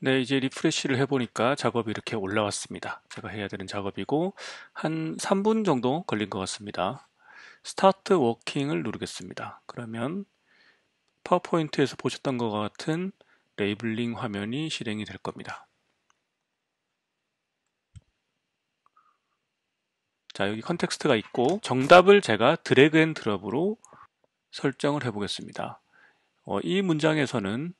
네, 이제 리프레쉬를 해보니까 작업이 이렇게 올라왔습니다. 제가 해야 되는 작업이고 한 3분 정도 걸린 것 같습니다. 스타트 워킹을 누르겠습니다. 그러면 파워포인트에서 보셨던 것 같은 레이블링 화면이 실행이 될 겁니다. 자, 여기 컨텍스트가 있고 정답을 제가 드래그 앤 드랍으로 설정을 해보겠습니다. 어, 이 문장에서는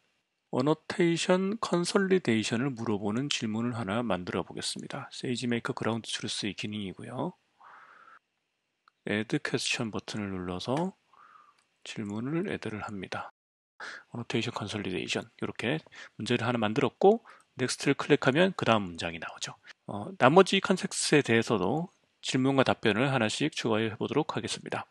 어노테이션 컨설리데이션을 물어보는 질문을 하나 만들어 보겠습니다. 세이지메이커 그라운드 트루스의 기능이고요. add question 버튼을 눌러서 질문을 애드를 합니다. 어노테이션 컨설리데이션 이렇게 문제를 하나 만들었고 넥스트를 클릭하면 그 다음 문장이 나오죠. 어, 나머지 컨텍스트에 대해서도 질문과 답변을 하나씩 추가해 보도록 하겠습니다.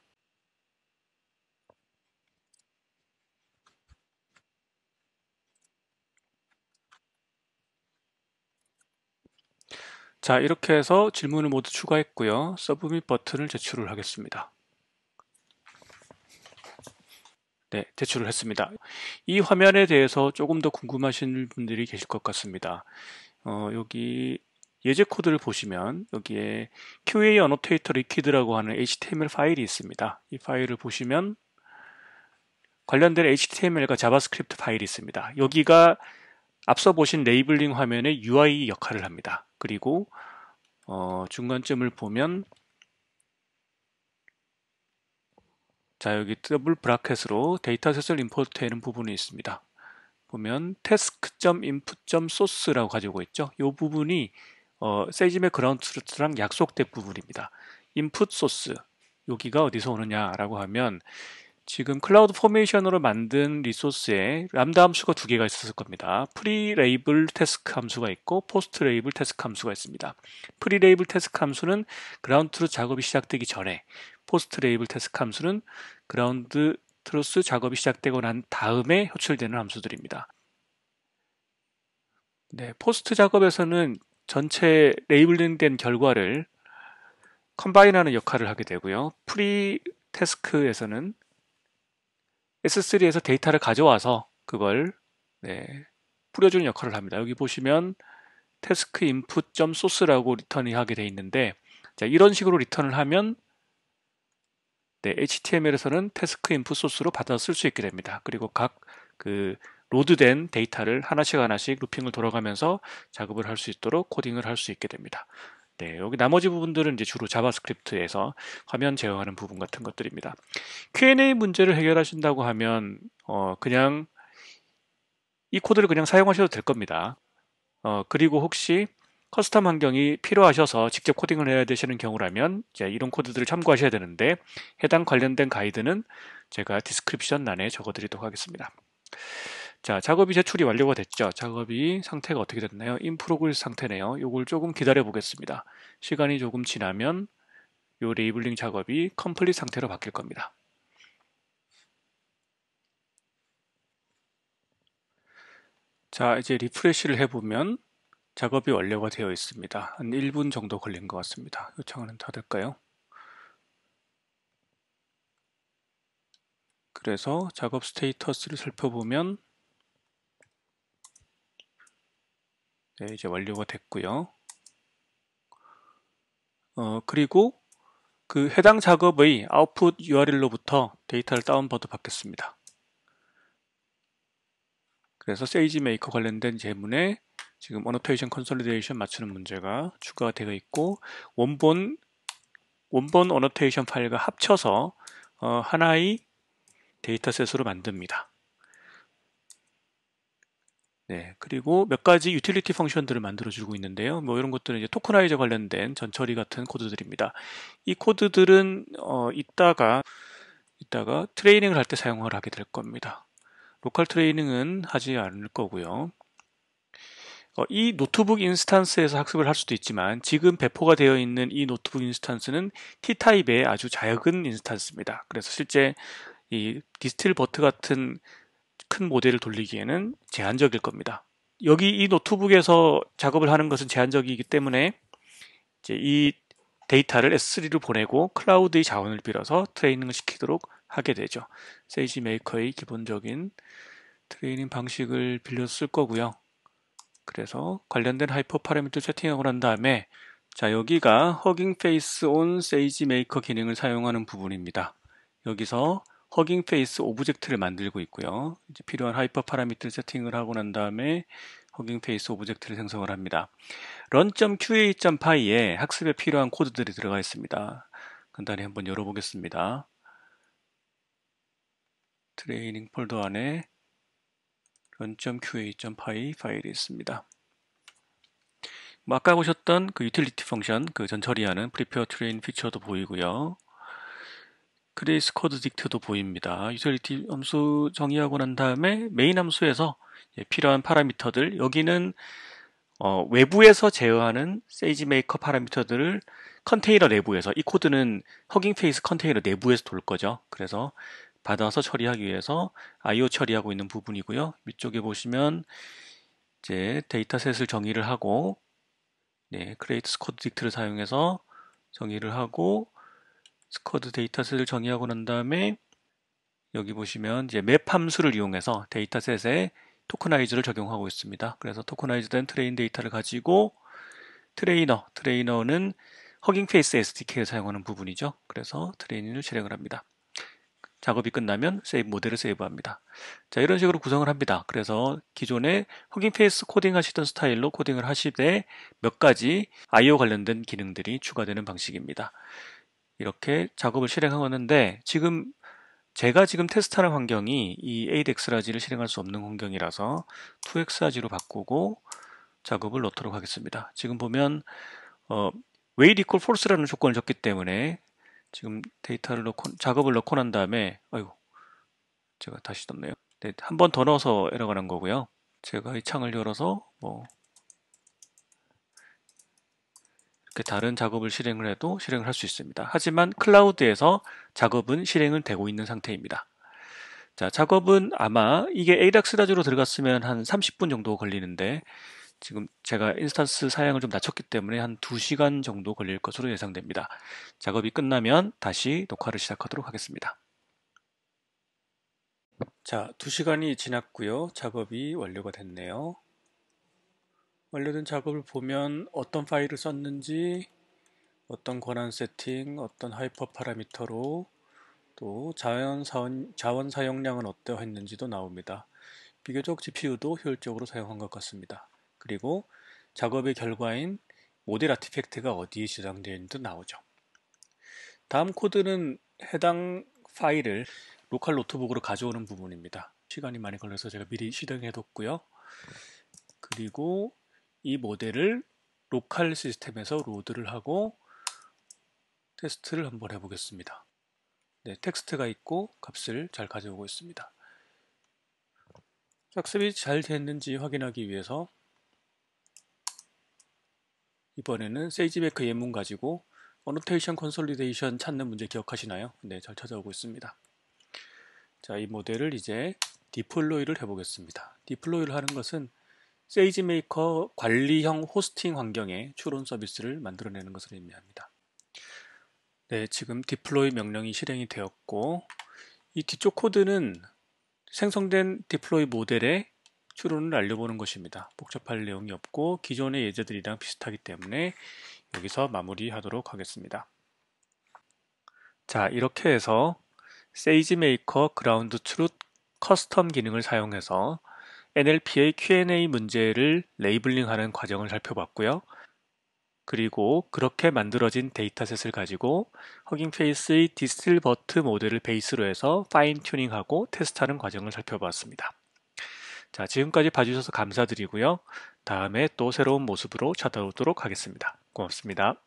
자, 이렇게 해서 질문을 모두 추가했고요. 서브밋 버튼을 제출을 하겠습니다. 네, 제출을 했습니다. 이 화면에 대해서 조금 더 궁금하신 분들이 계실 것 같습니다. 어, 여기 예제 코드를 보시면 여기에 QA Annotator Liquid라고 하는 HTML 파일이 있습니다. 이 파일을 보시면 관련된 HTML과 자바스크립트 파일이 있습니다. 여기가 앞서 보신 레이블링 화면의 UI 역할을 합니다. 그리고 어, 중간점을 보면 자 여기 더블 브라켓으로 데이터셋을 임포트하는 부분이 있습니다. 보면 task.input.source라고 가지고 있죠. 이 부분이 어, 세이지의 그라운드 트루트랑 약속된 부분입니다. input source 여기가 어디서 오느냐라고 하면 지금 클라우드 포메이션으로 만든 리소스에 람다 함수가 두 개가 있었을 겁니다. 프리 레이블 테스크 함수가 있고 포스트 레이블 테스크 함수가 있습니다. 프리 레이블 테스크 함수는 그라운드 트루 작업이 시작되기 전에 포스트 레이블 테스크 함수는 그라운드 트루스 작업이 시작되고 난 다음에 호출되는 함수들입니다. 네, 포스트 작업에서는 전체 레이블링된 결과를 컴바인하는 역할을 하게 되고요. 프리 테스크에서는 S3에서 데이터를 가져와서 그걸 네, 뿌려주는 역할을 합니다. 여기 보시면 t s t 스크 인풋.소스라고 리턴이 하게 돼 있는데 자, 이런 식으로 리턴을 하면 네, HTML에서는 t s t 스크 인풋 소스로 받아 쓸 수 있게 됩니다. 그리고 각 그 로드된 데이터를 하나씩 하나씩 루핑을 돌아가면서 작업을 할 수 있도록 코딩을 할 수 있게 됩니다. 네, 여기 나머지 부분들은 이제 주로 자바스크립트에서 화면 제어하는 부분 같은 것들입니다. Q&A 문제를 해결하신다고 하면 어, 그냥 이 코드를 그냥 사용하셔도 될 겁니다. 어, 그리고 혹시 커스텀 환경이 필요하셔서 직접 코딩을 해야 되시는 경우라면 이제 이런 코드들을 참고하셔야 되는데 해당 관련된 가이드는 제가 디스크립션 란에 적어드리도록 하겠습니다. 자, 작업이 제출이 완료가 됐죠. 작업이 상태가 어떻게 됐나요? 인프로그 상태네요. 이걸 조금 기다려 보겠습니다. 시간이 조금 지나면 이 레이블링 작업이 컴플릿 상태로 바뀔 겁니다. 자, 이제 리프레시를 해보면 작업이 완료가 되어 있습니다. 한 1분 정도 걸린 것 같습니다. 요청하는 다 될까요? 그래서 작업 스테이터스를 살펴보면 네, 이제 완료가 됐고요. 어, 그리고 그 해당 작업의 o u t p URL로부터 t u 데이터를 다운받아 받겠습니다. 그래서 SageMaker 관련된 제문에 지금 annotation consolidation 맞추는 문제가 추가 되어 있고 원본 원본 annotation 파일과 합쳐서 어, 하나의 데이터셋으로 만듭니다. 네, 그리고 몇 가지 유틸리티 펑션들을 만들어주고 있는데요. 뭐 이런 것들은 이제 토크나이저 관련된 전처리 같은 코드들입니다. 이 코드들은 어, 이따가 이따가 트레이닝을 할 때 사용을 하게 될 겁니다. 로컬 트레이닝은 하지 않을 거고요. 어, 이 노트북 인스턴스에서 학습을 할 수도 있지만 지금 배포가 되어 있는 이 노트북 인스턴스는 T타입의 아주 작은 인스턴스입니다. 그래서 실제 이 디스틸버트 같은 큰 모델을 돌리기에는 제한적일 겁니다. 여기 이 노트북에서 작업을 하는 것은 제한적이기 때문에 이제 이 데이터를 S3로 보내고 클라우드의 자원을 빌어서 트레이닝을 시키도록 하게 되죠. 세이지 메이커의 기본적인 트레이닝 방식을 빌려 쓸 거고요. 그래서 관련된 하이퍼 파라미터 채팅하고난 다음에 자 여기가 허깅 페이스 온 세이지 메이커 기능을 사용하는 부분입니다. 여기서 허깅페이스 오브젝트를 만들고 있고요. 필요한 하이퍼 파라미터 세팅을 하고 난 다음에 허깅페이스 오브젝트를 생성을 합니다. run.qa.py에 학습에 필요한 코드들이 들어가 있습니다. 간단히 한번 열어보겠습니다. 트레이닝 폴더 안에 run.qa.py 파일이 있습니다. 뭐 아까 보셨던 그 유틸리티 펑션, 그전 처리하는 prepare train 피처도 보이고요. 그레이스 코드 딕트도 보입니다. 유틸리티 함수 정의하고 난 다음에 메인 함수에서 예, 필요한 파라미터들 여기는 어, 외부에서 제어하는 세이지메이커 파라미터들을 컨테이너 내부에서 이 코드는 허깅페이스 컨테이너 내부에서 돌 거죠. 그래서 받아서 처리하기 위해서 I/O 처리하고 있는 부분이고요. 위쪽에 보시면 이제 데이터셋을 정의를 하고 네, 크레이트 스코드 딕트를 사용해서 정의를 하고 스쿼드 데이터셋을 정의하고 난 다음에 여기 보시면 이제 맵 함수를 이용해서 데이터셋에 토크나이즈를 적용하고 있습니다. 그래서 토크나이즈된 트레인 데이터를 가지고 트레이너, 트레이너는 허깅페이스 SDK를 사용하는 부분이죠. 그래서 트레이닝을 실행을 합니다. 작업이 끝나면 세이브 모델을 세이브합니다. 자 이런 식으로 구성을 합니다. 그래서 기존에 허깅페이스 코딩 하시던 스타일로 코딩을 하시되 몇 가지 I/O 관련된 기능들이 추가되는 방식입니다. 이렇게 작업을 실행하는데 지금 제가 지금 테스트하는 환경이 이 ADEX라지를 실행할 수 없는 환경이라서 2 x 라지로 바꾸고 작업을 넣도록 하겠습니다. 지금 보면 어, wait equal false라는 조건을 줬기 때문에 지금 데이터를 넣고 작업을 넣고 난 다음에 아이고 제가 다시 떴네요. 네, 한 번 더 넣어서 에러가 난 거고요. 제가 이 창을 열어서 뭐그 다른 작업을 실행을 해도 실행을 할 수 있습니다. 하지만 클라우드에서 작업은 실행은 되고 있는 상태입니다. 자, 작업은 아마 이게 ADAX 다지로 들어갔으면 한 30분 정도 걸리는데 지금 제가 인스턴스 사양을 좀 낮췄기 때문에 한 2시간 정도 걸릴 것으로 예상됩니다. 작업이 끝나면 다시 녹화를 시작하도록 하겠습니다. 자, 2시간이 지났고요. 작업이 완료가 됐네요. 완료된 작업을 보면 어떤 파일을 썼는지 어떤 권한 세팅, 어떤 하이퍼 파라미터로 또 자원, 사원, 자원 사용량은 어떠했는지도 나옵니다. 비교적 GPU도 효율적으로 사용한 것 같습니다. 그리고 작업의 결과인 모델 아티팩트가 어디에 저장되어 있는지 나오죠. 다음 코드는 해당 파일을 로컬 노트북으로 가져오는 부분입니다. 시간이 많이 걸려서 제가 미리 실행해뒀고요. 그리고 이 모델을 로컬 시스템에서 로드를 하고 테스트를 한번 해보겠습니다. 네, 텍스트가 있고 값을 잘 가져오고 있습니다. 학습이 잘 됐는지 확인하기 위해서 이번에는 세이지베크 예문 가지고 어노테이션 컨솔리데이션 찾는 문제 기억하시나요? 네, 잘 찾아오고 있습니다. 자, 이 모델을 이제 디플로이를 해보겠습니다. 디플로이를 하는 것은 세이지메이커 관리형 호스팅 환경에 추론 서비스를 만들어내는 것을 의미합니다. 네, 지금 디플로이 명령이 실행이 되었고 이 뒤쪽 코드는 생성된 디플로이 모델에 추론을 알려보는 것입니다. 복잡할 내용이 없고 기존의 예제들이랑 비슷하기 때문에 여기서 마무리하도록 하겠습니다. 자, 이렇게 해서 세이지메이커 그라운드 트룻 커스텀 기능을 사용해서 NLP의 Q&A 문제를 레이블링하는 과정을 살펴봤고요. 그리고 그렇게 만들어진 데이터셋을 가지고 허깅페이스의 디스틸버트 모델을 베이스로 해서 파인 튜닝하고 테스트하는 과정을 살펴봤습니다. 자, 지금까지 봐주셔서 감사드리고요. 다음에 또 새로운 모습으로 찾아오도록 하겠습니다. 고맙습니다.